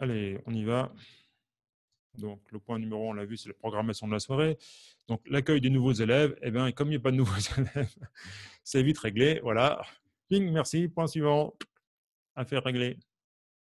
Allez, on y va. Donc, le point numéro on l'a vu, c'est la programmation de la soirée. Donc, l'accueil des nouveaux élèves. Eh bien, comme il n'y a pas de nouveaux élèves, c'est vite réglé. Voilà. Ping, merci. Point suivant. Affaire réglée.